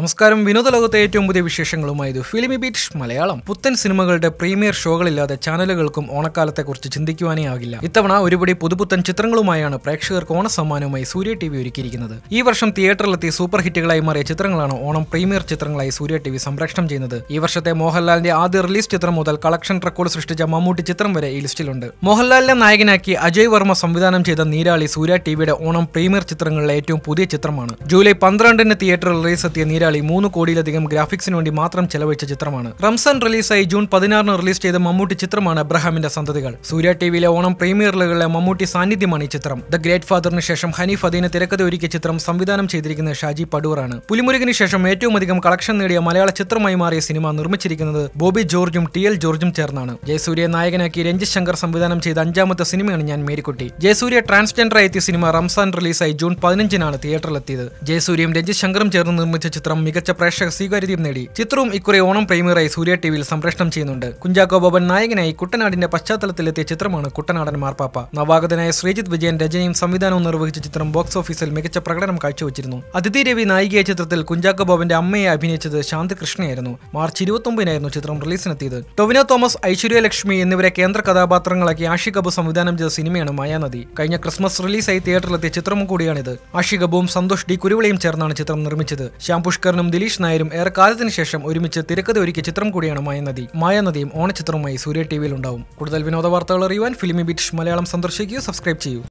നമസ്കാരം വിനോദ ലോകത്തെ ഏറ്റവും പുതിയ വിശേഷങ്ങളുമായി ഇത് ഫിലിമി ബീറ്റ് മലയാളം പുത്തൻ സിനിമകളുടെ പ്രീമിയർ ഷോകളില്ലാതെ ചാനലുകൾക്കും ഓണക്കാലത്തെക്കുറിച്ച് ചിന്തിക്കുവാനേ ആകില്ല ഇത്തവണ ഒരുപടി പുതുപുത്തൻ ചിത്രങ്ങളുമായാണ് പ്രേക്ഷകർക്ക് ഓണസമ്മാനവുമായി സൂര്യ ടി വി ഒരുക്കിയിരിക്കുന്നത് ഈ വർഷം തിയേറ്ററിലെത്തി സൂപ്പർ ഹിറ്റുകളായി മാറിയ ചിത്രങ്ങളാണ് ഓണം പ്രീമിയർ ചിത്രങ്ങളായി സൂര്യ ടി വി സംപ്രേഷണം ചെയ്യുന്നത് ഈ വർഷത്തെ മോഹൻലാലിന്റെ ആദ്യ റിലീസ് ചിത്രം മുതൽ കളക്ഷൻ റെക്കോർഡ് സൃഷ്ടിച്ച മമ്മൂട്ടി ചിത്രം വരെ ഈ ലിസ്റ്റിലുണ്ട് മോഹൻലാലിനെ നായകനാക്കി അജയ് വർമ്മ സംവിധാനം ചെയ്ത നീരാളി സൂര്യ ടിവിയുടെ ഓണം പ്രീമിയർ ചിത്രങ്ങളിലെ ഏറ്റവും പുതിയ ചിത്രമാണ് ജൂലൈ പന്ത്രണ്ടിന് തിയേറ്ററിൽ റിലീസ് എത്തിയ നീരാളി മലയാളി മൂന്ന് കോടിയിലധികം ഗ്രാഫിക്സിന് വേണ്ടി മാത്രം ചെലവഴിച്ച ചിത്രമാണ് റംസാൻ റിലീസായി ജൂൺ പതിനാറിന് റിലീസ് ചെയ്ത മമ്മൂട്ടി ചിത്രമാണ് അബ്രഹാമിന്റെ സന്തതികൾ സൂര്യ ടിവിയിലെ ഓണം പ്രീമിയറുകളിലെ മമ്മൂട്ടി സാന്നിധ്യമാണ് ഈ ചിത്രം ദ ഗ്രേറ്റ് ഫാദറിന് ശേഷം ഹനീഫ് അദീന് തിരക്കഥ ഒരുക്കിയ ചിത്രം സംവിധാനം ചെയ്തിരിക്കുന്ന ഷാജി പടൂറാണ് പുലിമുരുകിന് ശേഷം ഏറ്റവും അധികം കളക്ഷൻ നേടിയ മലയാള ചിത്രമായി മാറിയ സിനിമ നിർമ്മിച്ചിരിക്കുന്നത് ബോബി ജോർജും ടി എൽ ജോർജും ചേർന്നാണ് ജയസൂര്യ നായകനാക്കി രഞ്ജിത് ശങ്കർ സംവിധാനം ചെയ്ത അഞ്ചാമത്തെ സിനിമയാണ് ഞാൻ മേരിക്കുട്ടി ജയസൂര്യ ട്രാൻസ്ജെൻഡർ എത്തിയ സിനിമ റംസാൻ റിലീസായി ജൂൺ പതിനഞ്ചിനാണ് തിയേറ്ററിലെത്തിയത് ജയസൂര്യയും രഞ്ജിത് ശങ്കറും ചേർന്ന് നിർമ്മിച്ച ചിത്രം ചിത്രം മികച്ച പ്രേക്ഷക സ്വീകാര്യതയും നേടി ചിത്രവും ഇക്കുറി ഓണം പ്രേമിയറായി സൂര്യ ടിവിയിൽ സംപ്രേഷണം ചെയ്യുന്നുണ്ട് കുഞ്ചാക്കോ ബോബൻ നായകനായി കുട്ടനാടിന്റെ പശ്ചാത്തലത്തിലെത്തിയ ചിത്രമാണ് കുട്ടനാടൻ മാർപ്പാപ്പ നവാഗതനായ ശ്രീജിത്ത് വിജയൻ രചനയും സംവിധാനവും നിർവഹിച്ച ചിത്രം ബോക്സ് ഓഫീസിൽ മികച്ച പ്രകടനം കാഴ്ചവെച്ചിരുന്നു അതിഥി രവി നായികയായ ചിത്രത്തിൽ കുഞ്ചാക്കോ ബോബന്റെ അമ്മയെ അഭിനയിച്ചത് ശാന്തികൃഷ്ണയായിരുന്നു മാർച്ച് ഇരുപത്തൊമ്പതിനായിരുന്നു ചിത്രം റിലീസിനെത്തിയത് ടൊവിനോ തോമസ് ഐശ്വര്യ ലക്ഷ്മി എന്നിവരെ കേന്ദ്ര കഥാപാത്രങ്ങളാക്കി ആഷി കബു സംവിധാനം ചെയ്ത സിനിമയാണ് മായാനദി കഴിഞ്ഞ ക്രിസ്മസ് റിലീസായി തിയേറ്ററിലെത്തിയ ചിത്രവും കൂടിയാണിത് ആഷി കബുവും സന്തോഷ് ഡി കുരുവിളയും ചേർന്നാണ് ചിത്രം നിർമ്മിച്ചത് ശ്യാംപുഷ് പുഷ്കറിനും ദിലീഷ് നായരും ഏറെക്കാലത്തിന് ശേഷം ഒരുമിച്ച് തിരക്കഥ ഒരുക്കിയ ചിത്രം കൂടിയാണ് മായനദി മായനദിയും ഓണച്ചിത്രവുമായി സൂര്യ ടി വിയിൽ ഉണ്ടാവും കൂടുതൽ വിനോദ വാർത്തകൾ അറിയുവാൻ ഫിലിമി ബിറ്റ് മലയാളം സന്ദർശിക്കുകയോ സബ്സ്ക്രൈബ് ചെയ്യൂ